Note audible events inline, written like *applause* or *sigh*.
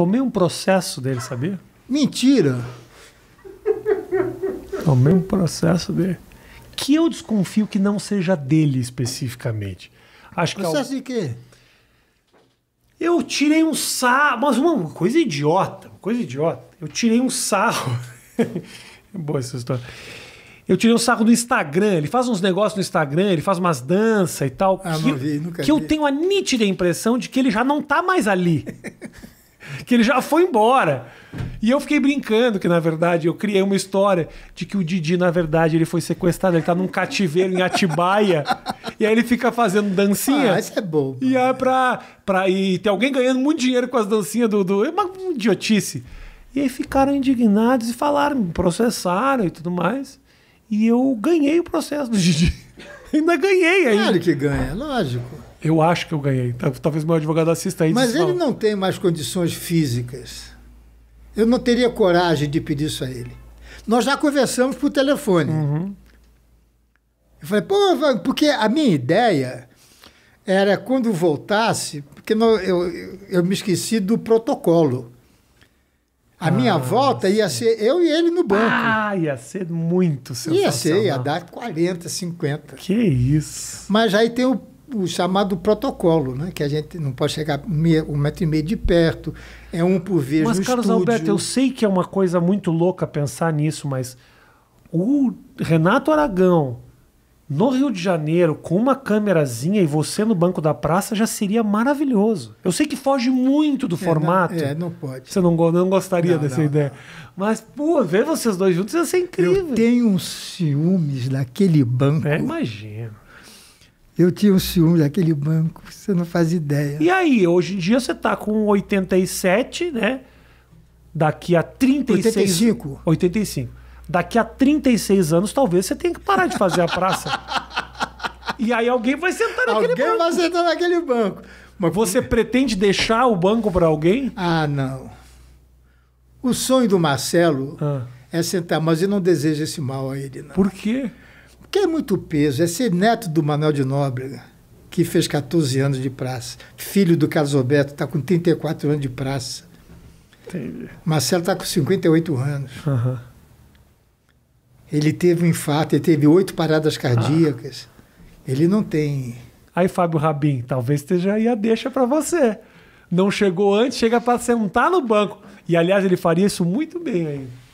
Tomei um processo dele, sabia? Mentira! Tomei um processo dele. Que eu desconfio que não seja dele especificamente. Acho que processo é o... de quê? Eu tirei um sarro, mas uma coisa idiota, uma coisa idiota. Eu tirei um sarro. *laughs* Boa essa história. Eu tirei um sarro do Instagram. Ele faz uns negócios no Instagram, ele faz umas danças e tal. Ah, que, não vi, nunca Que vi. eu tenho a nítida impressão de que ele já não tá mais ali. *laughs* que ele já foi embora. E eu fiquei brincando que, na verdade, eu criei uma história de que o Didi, na verdade, ele foi sequestrado, ele tá num cativeiro em Atibaia, *laughs* e aí ele fica fazendo dancinha. Ah, isso é bom. E é pra, pra. E tem alguém ganhando muito dinheiro com as dancinhas do. do é uma idiotice. E aí ficaram indignados e falaram, processaram e tudo mais. E eu ganhei o processo do Didi. *laughs* Ainda ganhei aí. Claro que ganha, lógico. Eu acho que eu ganhei. Tá, talvez meu advogado assista isso. Mas ele não tem mais condições físicas. Eu não teria coragem de pedir isso a ele. Nós já conversamos por telefone. Uhum. Eu falei, pô, porque a minha ideia era quando voltasse, porque não, eu, eu me esqueci do protocolo. A ah, minha volta ia sim. ser eu e ele no banco. Ah, ia ser muito sensacional. Ia ser, ia dar 40, 50. Que isso. Mas aí tem o o chamado protocolo, né? que a gente não pode chegar meia, um metro e meio de perto, é um por vez mas, no Carlos estúdio. Alberto, eu sei que é uma coisa muito louca pensar nisso, mas o Renato Aragão no Rio de Janeiro com uma câmerazinha e você no banco da praça já seria maravilhoso. Eu sei que foge muito do é, formato. Não, é, não pode. Você não, não gostaria não, dessa não, ideia. Mas, pô, ver vocês dois juntos ia ser incrível. Eu tenho ciúmes daquele banco. É, imagino. Eu tinha um ciúme daquele banco, você não faz ideia. E aí, hoje em dia você está com 87, né? Daqui a 36... 85. 85. Daqui a 36 anos, talvez você tenha que parar de fazer a praça. e aí alguém vai sentar naquele alguém banco. Alguém vai sentar naquele banco. Mas você pretende deixar o banco para alguém? Ah, não. O sonho do Marcelo ah. é sentar, mas eu não desejo esse mal a ele. Não. Por quê? Por quê? que é muito peso, é ser neto do Manuel de Nóbrega, que fez 14 anos de praça, filho do Carlos Alberto, está com 34 anos de praça. Entendi. Marcelo está com 58 anos. Uhum. Ele teve um infarto, ele teve oito paradas ah. cardíacas. Ah. Ele não tem. Aí, Fábio Rabin, talvez esteja aí a deixa para você. Não chegou antes, chega para sentar no banco. E, aliás, ele faria isso muito bem ainda.